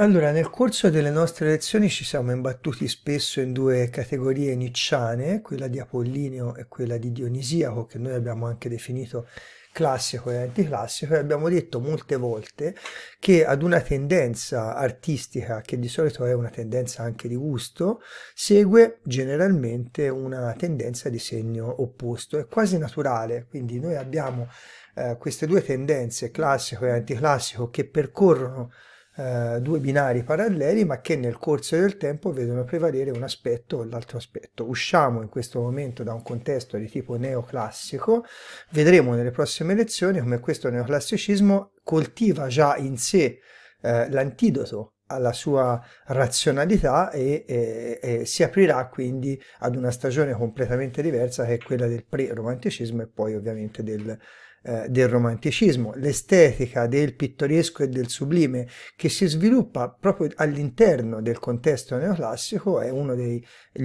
Allora, nel corso delle nostre lezioni ci siamo imbattuti spesso in due categorie nicciane, quella di Apollineo e quella di Dionisiaco, che noi abbiamo anche definito classico e anticlassico, e abbiamo detto molte volte che ad una tendenza artistica, che di solito è una tendenza anche di gusto, segue generalmente una tendenza di segno opposto, è quasi naturale, quindi noi abbiamo eh, queste due tendenze, classico e anticlassico, che percorrono eh, due binari paralleli ma che nel corso del tempo vedono prevalere un aspetto o l'altro aspetto. Usciamo in questo momento da un contesto di tipo neoclassico, vedremo nelle prossime lezioni come questo neoclassicismo coltiva già in sé eh, l'antidoto alla sua razionalità e, e, e, si aprirà quindi ad una stagione completamente diversa che è quella del pre-romanticismo e poi ovviamente del eh, del romanticismo, l'estetica del pittoresco e del sublime che si sviluppa proprio all'interno del contesto neoclassico è uno degli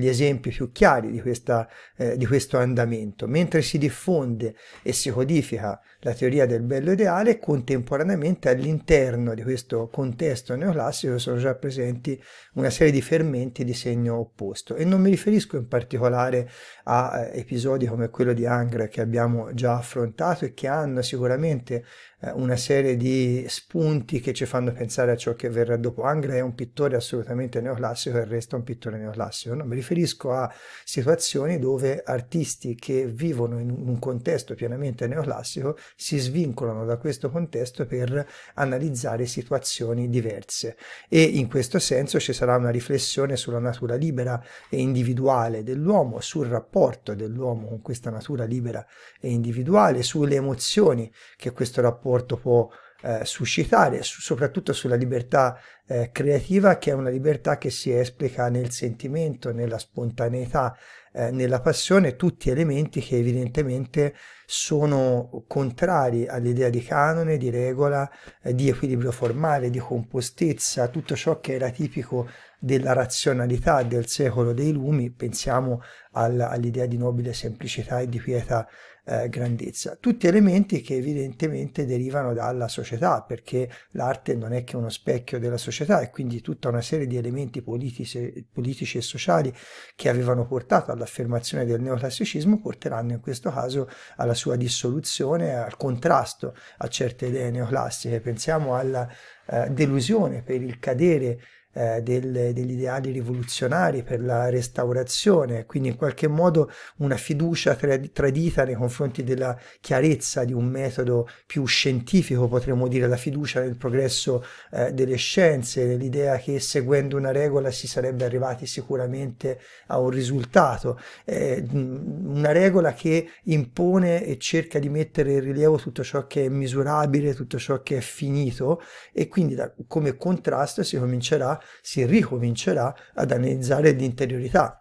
esempi più chiari di, questa, eh, di questo andamento. Mentre si diffonde e si codifica la teoria del bello ideale, contemporaneamente all'interno di questo contesto neoclassico sono già presenti una serie di fermenti di segno opposto e non mi riferisco in particolare a eh, episodi come quello di Angra che abbiamo già affrontato e che che hanno sicuramente eh, una serie di spunti che ci fanno pensare a ciò che verrà dopo. Angra è un pittore assolutamente neoclassico e il resto è un pittore neoclassico. No? Mi riferisco a situazioni dove artisti che vivono in un contesto pienamente neoclassico si svincolano da questo contesto per analizzare situazioni diverse e in questo senso ci sarà una riflessione sulla natura libera e individuale dell'uomo, sul rapporto dell'uomo con questa natura libera e individuale, sulle emozioni emozioni che questo rapporto può eh, suscitare, su, soprattutto sulla libertà eh, creativa, che è una libertà che si esplica nel sentimento, nella spontaneità, eh, nella passione, tutti elementi che evidentemente sono contrari all'idea di canone, di regola, eh, di equilibrio formale, di compostezza, tutto ciò che era tipico della razionalità del secolo dei lumi, pensiamo al, all'idea di nobile semplicità e di pietà eh, grandezza. Tutti elementi che evidentemente derivano dalla società, perché l'arte non è che uno specchio della società e quindi tutta una serie di elementi politici, politici e sociali che avevano portato all'affermazione del neoclassicismo porteranno in questo caso alla sua dissoluzione al contrasto a certe idee neoclassiche, pensiamo alla eh, delusione per il cadere eh, del, degli ideali rivoluzionari per la restaurazione, quindi in qualche modo una fiducia tradita nei confronti della chiarezza di un metodo più scientifico, potremmo dire la fiducia nel progresso eh, delle scienze, l'idea che seguendo una regola si sarebbe arrivati sicuramente a un risultato, eh, una regola che impone e cerca di mettere in rilievo tutto ciò che è misurabile, tutto ciò che è finito e quindi da, come contrasto si comincerà si ricomincerà ad analizzare l'interiorità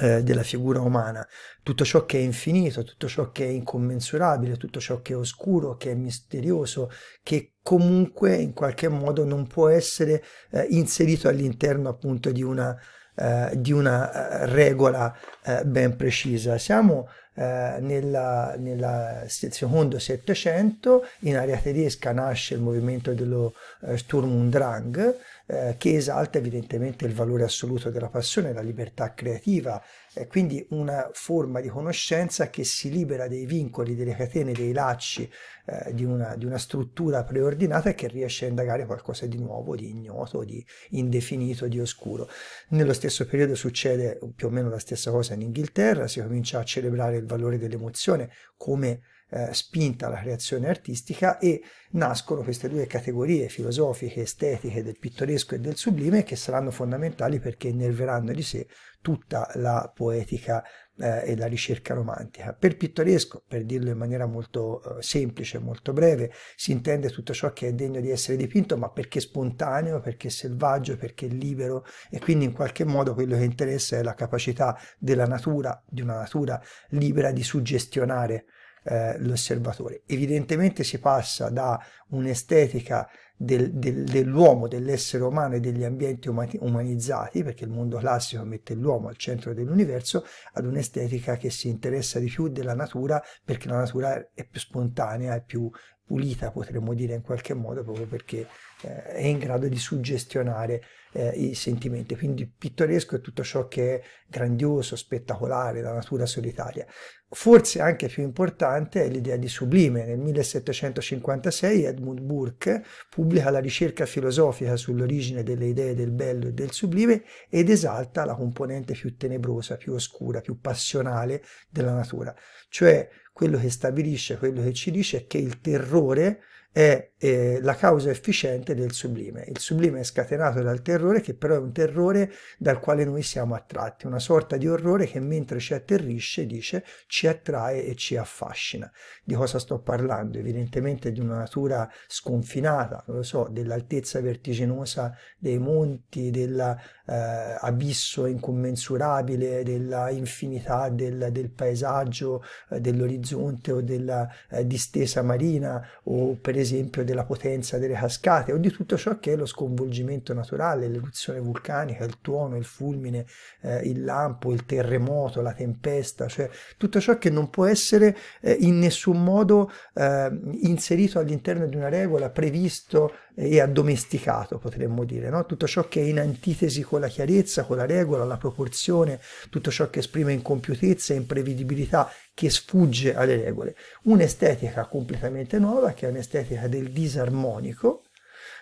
eh, della figura umana, tutto ciò che è infinito, tutto ciò che è incommensurabile, tutto ciò che è oscuro, che è misterioso, che comunque in qualche modo non può essere eh, inserito all'interno appunto di una, eh, di una eh, regola eh, ben precisa. Siamo eh, nella, nella, secondo Settecento, in area tedesca nasce il movimento dello Sturm und Drang, eh, che esalta evidentemente il valore assoluto della passione, la libertà creativa, eh, quindi una forma di conoscenza che si libera dei vincoli, delle catene, dei lacci eh, di, una, di, una, struttura preordinata e che riesce a indagare qualcosa di nuovo, di ignoto, di indefinito, di oscuro. Nello stesso periodo succede più o meno la stessa cosa in Inghilterra, si comincia a celebrare il valore dell'emozione come eh, spinta alla creazione artistica e nascono queste due categorie filosofiche, estetiche del pittoresco e del sublime che saranno fondamentali perché innerveranno di sé tutta la poetica eh, e la ricerca romantica. Per pittoresco, per dirlo in maniera molto eh, semplice, molto breve, si intende tutto ciò che è degno di essere dipinto, ma perché spontaneo, perché selvaggio, perché libero e quindi in qualche modo quello che interessa è la capacità della natura, di una natura libera di suggestionare eh, l'osservatore. Evidentemente si passa da un'estetica del, del, dell'uomo, dell'essere umano e degli ambienti umanizzati, perché il mondo classico mette l'uomo al centro dell'universo, ad un'estetica che si interessa di più della natura, perché la natura è più spontanea, è più pulita, potremmo dire in qualche modo, proprio perché eh, è in grado di suggestionare eh, i sentimenti. Quindi pittoresco è tutto ciò che è grandioso, spettacolare, la natura solitaria. Forse anche più importante è l'idea di sublime. Nel 1756 Edmund Burke pubblica la ricerca filosofica sull'origine delle idee del bello e del sublime ed esalta la componente più tenebrosa, più oscura, più passionale della natura. Cioè quello che stabilisce, quello che ci dice è che il terrore è eh, la causa efficiente del sublime. Il sublime è scatenato dal terrore che però è un terrore dal quale noi siamo attratti, una sorta di orrore che mentre ci atterrisce, dice, ci attrae e ci affascina. Di cosa sto parlando? Evidentemente di una natura sconfinata, non lo so, dell'altezza vertiginosa dei monti, dell'abisso eh, incommensurabile, della infinità del, del paesaggio, eh, dell'orizzonte o della eh, distesa marina o per esempio della potenza delle cascate o di tutto ciò che è lo sconvolgimento naturale, l'eruzione vulcanica, il tuono, il fulmine, eh, il lampo, il terremoto, la tempesta, cioè tutto ciò che non può essere eh, in nessun modo eh, inserito all'interno di una regola, previsto eh, e addomesticato, potremmo dire, no? tutto ciò che è in antitesi con la chiarezza, con la regola, la proporzione, tutto ciò che esprime incompiutezza, e imprevedibilità, che sfugge alle regole. Un'estetica completamente nuova che è un'estetica del disarmonico,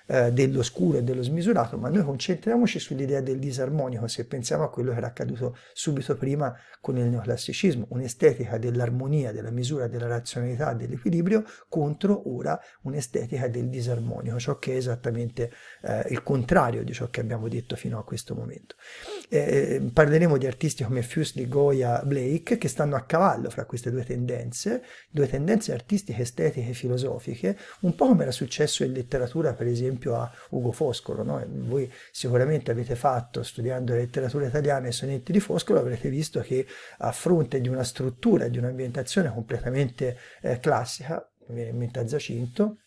eh, dell'oscuro e dello smisurato, ma noi concentriamoci sull'idea del disarmonico se pensiamo a quello che era accaduto subito prima con il neoclassicismo, un'estetica dell'armonia, della misura, della razionalità, dell'equilibrio contro ora un'estetica del disarmonico, ciò che è esattamente eh, il contrario di ciò che abbiamo detto fino a questo momento. Eh, eh parleremo di artisti come Fuseli, Goya, Blake che stanno a cavallo fra queste due tendenze, due tendenze artistiche, estetiche, filosofiche, un po' come era successo in letteratura per esempio esempio a Ugo Foscolo. No? Voi sicuramente avete fatto, studiando letteratura italiana, i sonetti di Foscolo, avrete visto che a fronte di una struttura e di un'ambientazione completamente eh, classica, mi viene in mente a Giacinto,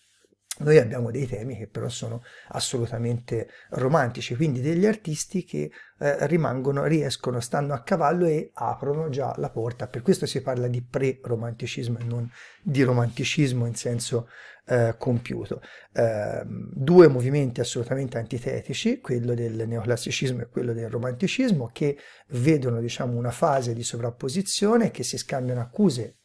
noi abbiamo dei temi che però sono assolutamente romantici, quindi degli artisti che eh, rimangono, riescono, stanno a cavallo e aprono già la porta. Per questo si parla di pre-romanticismo e non di romanticismo in senso eh, compiuto. Eh, due movimenti assolutamente antitetici, quello del neoclassicismo e quello del romanticismo, che vedono diciamo, una fase di sovrapposizione, che si scambiano accuse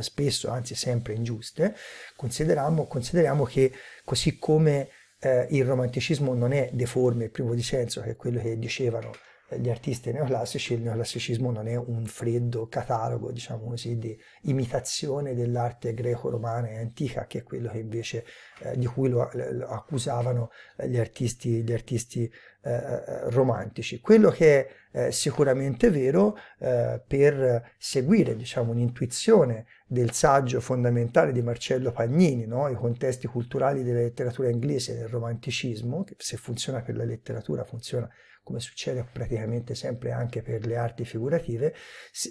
spesso, anzi sempre ingiuste, consideriamo, consideriamo che così come eh, il romanticismo non è deforme, privo di senso, che è quello che dicevano gli artisti neoclassici, il neoclassicismo non è un freddo catalogo, diciamo così, di imitazione dell'arte greco-romana e antica, che è quello che invece eh, di cui lo, lo, accusavano gli artisti, gli artisti eh, eh, romantici. Quello che è eh, sicuramente vero eh, per seguire diciamo, un'intuizione del saggio fondamentale di Marcello Pagnini, no? i contesti culturali della letteratura inglese, nel romanticismo, che se funziona per la letteratura funziona per come succede praticamente sempre anche per le arti figurative,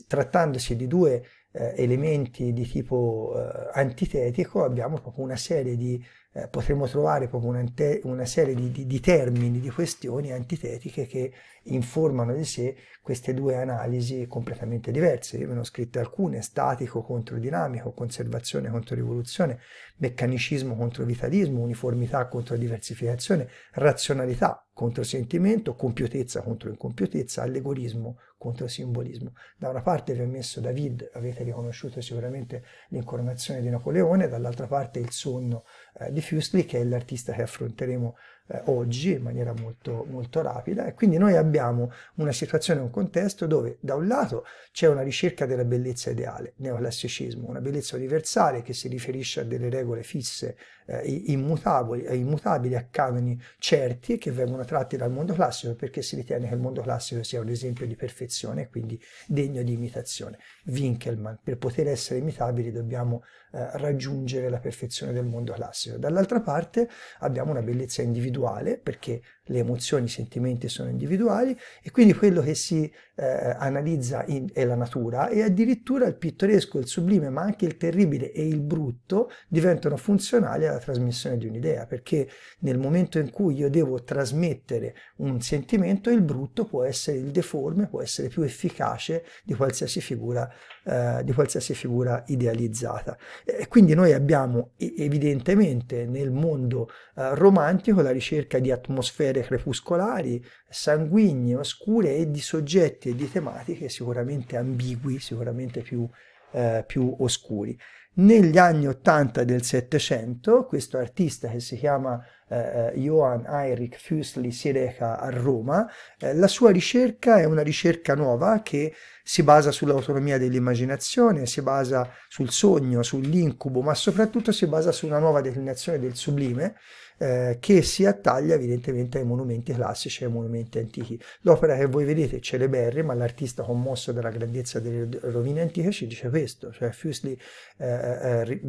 trattandosi di due eh, elementi di tipo eh, antitetico, abbiamo proprio una serie di, eh, potremmo trovare proprio una, una serie di, di, di, termini, di questioni antitetiche che informano di sé queste due analisi completamente diverse. Io ne ho scritte alcune, statico contro dinamico, conservazione contro rivoluzione, meccanicismo contro vitalismo, uniformità contro diversificazione, razionalità contro sentimento, compiutezza contro incompiutezza, allegorismo contro simbolismo. Da una parte vi ho messo David, avete riconosciuto sicuramente l'incoronazione di Napoleone, dall'altra parte il sonno eh, di Fustli, che è l'artista che affronteremo eh, oggi in maniera molto, molto rapida e quindi noi abbiamo una situazione, un contesto dove da un lato c'è una ricerca della bellezza ideale, neoclassicismo, una bellezza universale che si riferisce a delle regole fisse, eh, immutabili, eh, immutabili, a canoni certi che vengono tratti dal mondo classico perché si ritiene che il mondo classico sia un esempio di perfezione e quindi degno di imitazione. Winkelmann, per poter essere imitabili dobbiamo eh, raggiungere la perfezione del mondo classico. Dall'altra parte abbiamo una bellezza individuale individuale, perché le emozioni, i sentimenti sono individuali, e quindi quello che si eh, analizza in, è la natura, e addirittura il pittoresco, il sublime, ma anche il terribile e il brutto diventano funzionali alla trasmissione di un'idea, perché nel momento in cui io devo trasmettere un sentimento, il brutto può essere il deforme, può essere più efficace di qualsiasi figura, eh, di qualsiasi figura idealizzata. E quindi noi abbiamo evidentemente nel mondo eh, romantico la ricerca ricerca di atmosfere crepuscolari, sanguigne, oscure e di soggetti e di tematiche sicuramente ambigui, sicuramente più, eh, più oscuri. Negli anni 80 del Settecento, questo artista che si chiama eh, Johann Heinrich Füssli si reca a Roma, eh, la sua ricerca è una ricerca nuova che si basa sull'autonomia dell'immaginazione, si basa sul sogno, sull'incubo, ma soprattutto si basa su una nuova declinazione del sublime, eh, che si attaglia evidentemente ai monumenti classici e ai monumenti antichi. L'opera che voi vedete è ma l'artista commosso dalla grandezza delle rovine antiche ci dice questo, cioè Fuseli eh, eh, eh,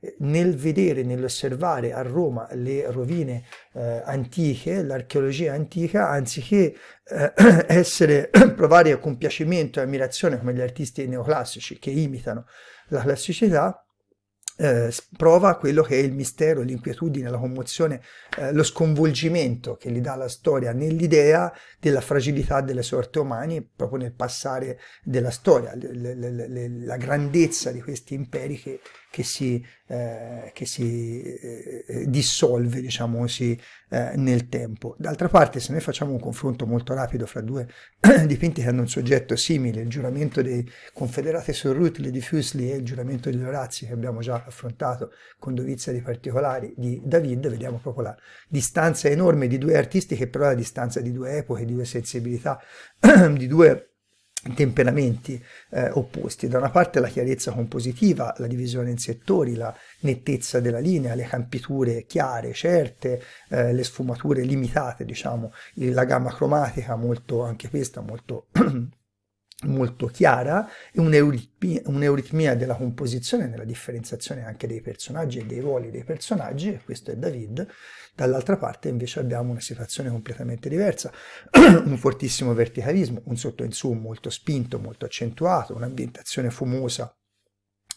eh, nel vedere, nell'osservare a Roma le rovine eh, antiche, l'archeologia antica, anziché essere, provare compiacimento e ammirazione come gli artisti neoclassici che imitano la classicità, eh, prova quello che è il mistero, l'inquietudine, la commozione, eh, lo sconvolgimento che gli dà la storia nell'idea della fragilità delle sorte umane proprio nel passare della storia, le, le, le, la grandezza di questi imperi che, che si eh, che si eh, eh, dissolve diciamo così, eh, nel tempo. D'altra parte se noi facciamo un confronto molto rapido fra due dipinti che hanno un soggetto simile, il giuramento dei Confederati su Rutli di Fusli e il giuramento di Orazzi che abbiamo già affrontato con dovizia di particolari di David, vediamo proprio la distanza enorme di due artisti che però è la distanza di due epoche, di due sensibilità, di due temperamenti eh, opposti. Da una parte la chiarezza compositiva, la divisione in settori, la nettezza della linea, le campiture chiare, certe, eh, le sfumature limitate, diciamo, la gamma cromatica molto, anche questa molto molto chiara e un'euritmia, un'euritmia della composizione nella differenziazione anche dei personaggi e dei ruoli dei personaggi, e questo è David, dall'altra parte invece abbiamo una situazione completamente diversa, un fortissimo verticalismo, un sotto in su molto spinto, molto accentuato, un'ambientazione fumosa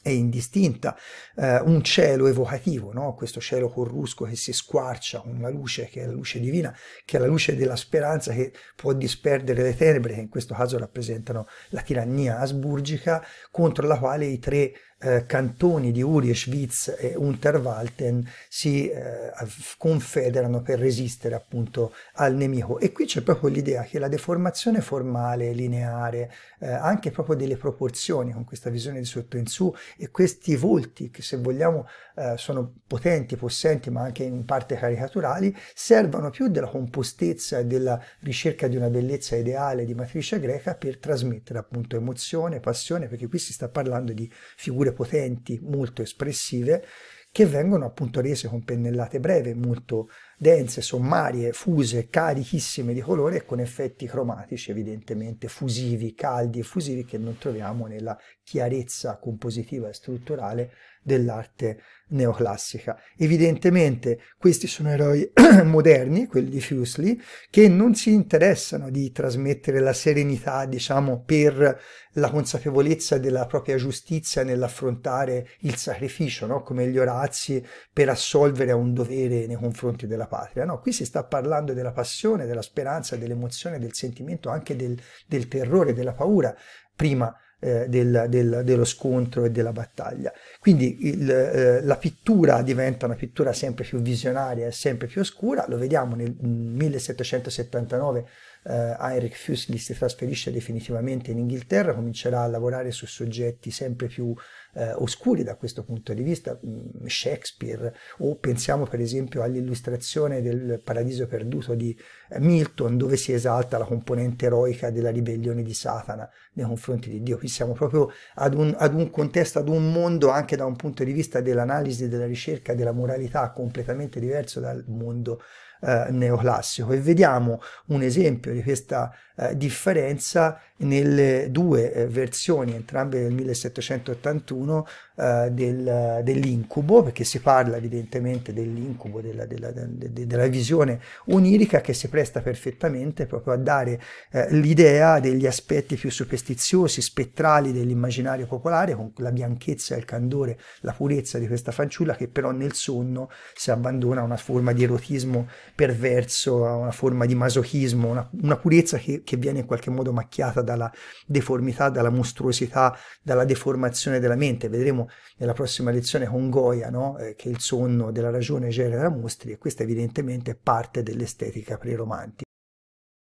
è indistinta, eh, un cielo evocativo, no? questo cielo corrusco che si squarcia con una luce che è la luce divina, che è la luce della speranza che può disperdere le tenebre, che in questo caso rappresentano la tirannia asburgica, contro la quale i tre eh, cantoni di Uri e Schwitz e Unterwalten si eh, confederano per resistere appunto al nemico. E qui c'è proprio l'idea che la deformazione formale, lineare, eh, anche proprio delle proporzioni con questa visione di sotto in su e questi volti che se vogliamo eh, sono potenti, possenti ma anche in parte caricaturali, servono più della compostezza e della ricerca di una bellezza ideale di matrice greca per trasmettere appunto emozione, passione, perché qui si sta parlando di figure figure potenti, molto espressive, che vengono appunto rese con pennellate breve, molto dense, sommarie, fuse, carichissime di colore e con effetti cromatici evidentemente fusivi, caldi e fusivi che non troviamo nella chiarezza compositiva e strutturale dell'arte neoclassica. Evidentemente questi sono eroi moderni, quelli di Fuseli, che non si interessano di trasmettere la serenità, diciamo, per la consapevolezza della propria giustizia nell'affrontare il sacrificio, no? come gli Orazi, per assolvere a un dovere nei confronti della patria. No, qui si sta parlando della passione, della speranza, dell'emozione, del sentimento, anche del, del terrore, della paura, prima eh, del, del, dello scontro e della battaglia. Quindi il, eh, la pittura diventa una pittura sempre più visionaria e sempre più oscura, lo vediamo nel 1779 eh, Heinrich Fuseli si trasferisce definitivamente in Inghilterra, comincerà a lavorare su soggetti sempre più eh, oscuri da questo punto di vista, mm, Shakespeare, o pensiamo per esempio all'illustrazione del Paradiso perduto di Milton, dove si esalta la componente eroica della ribellione di Satana nei confronti di Dio. Qui siamo proprio ad un, ad un contesto, ad un mondo anche da un punto di vista dell'analisi, della ricerca, della moralità completamente diverso dal mondo eh, neoclassico e vediamo un esempio di questa eh, differenza nelle due eh, versioni, entrambe del 1781, eh, del, dell'incubo, perché si parla evidentemente dell'incubo, della, della, della, della, visione onirica che si presta perfettamente proprio a dare eh, l'idea degli aspetti più superstiziosi, spettrali dell'immaginario popolare, con la bianchezza, il candore, la purezza di questa fanciulla che però nel sonno si abbandona a una forma di erotismo perverso, a una forma di masochismo, una, una purezza che, che, viene in qualche modo macchiata dalla deformità, dalla mostruosità, dalla deformazione della mente. Vedremo nella prossima lezione con Goya no? eh, che il sonno della ragione genera mostri e questa evidentemente è parte dell'estetica preromantica.